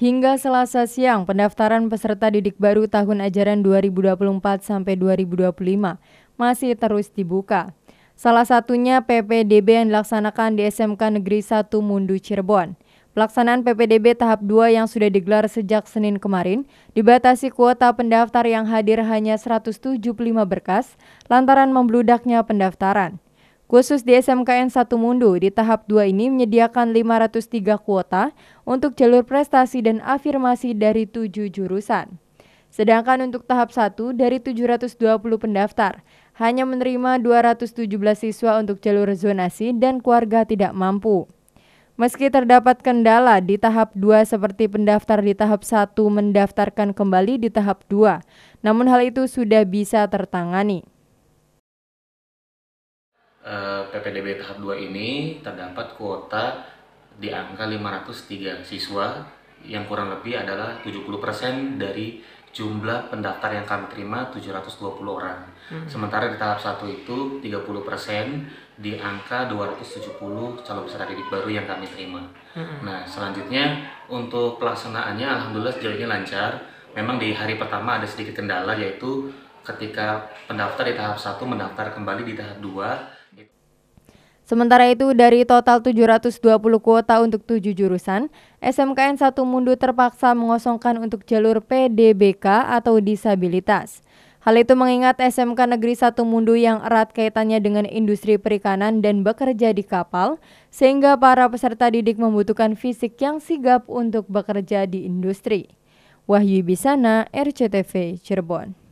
Hingga Selasa siang, pendaftaran peserta didik baru tahun ajaran 2024 sampai 2025 masih terus dibuka. Salah satunya PPDB yang dilaksanakan di SMK Negeri 1 Mundu Cirebon. Pelaksanaan PPDB tahap 2 yang sudah digelar sejak Senin kemarin dibatasi kuota pendaftar yang hadir hanya 175 berkas lantaran membludaknya pendaftaran. Khusus di SMKN 1 Mundu, di tahap 2 ini menyediakan 503 kuota untuk jalur prestasi dan afirmasi dari tujuh jurusan. Sedangkan untuk tahap 1 dari 720 pendaftar, hanya menerima 217 siswa untuk jalur zonasi dan keluarga tidak mampu. Meski terdapat kendala di tahap 2 seperti pendaftar di tahap 1 mendaftarkan kembali di tahap 2, namun hal itu sudah bisa tertangani. Eh, PPDB tahap 2 ini terdapat kuota di angka 503 siswa yang kurang lebih adalah 70% dari jumlah pendaftar yang kami terima 720 orang. Mm -hmm. Sementara di tahap 1 itu 30% di angka 270 calon peserta didik baru yang kami terima. -hmm. Nah, selanjutnya untuk pelaksanaannya alhamdulillah sejauh ini lancar. Memang di hari pertama ada sedikit kendala yaitu ketika pendaftar di tahap 1 mendaftar kembali di tahap 2 Sementara itu, dari total 720 kuota untuk 7 jurusan, SMKN 1 Mundu terpaksa mengosongkan untuk jalur PDBK atau disabilitas. Hal itu mengingat SMK Negeri 1 Mundu yang erat kaitannya dengan industri perikanan dan bekerja di kapal, sehingga para peserta didik membutuhkan fisik yang sigap untuk bekerja di industri. Wahyu Bisana, RCTV, Cirebon.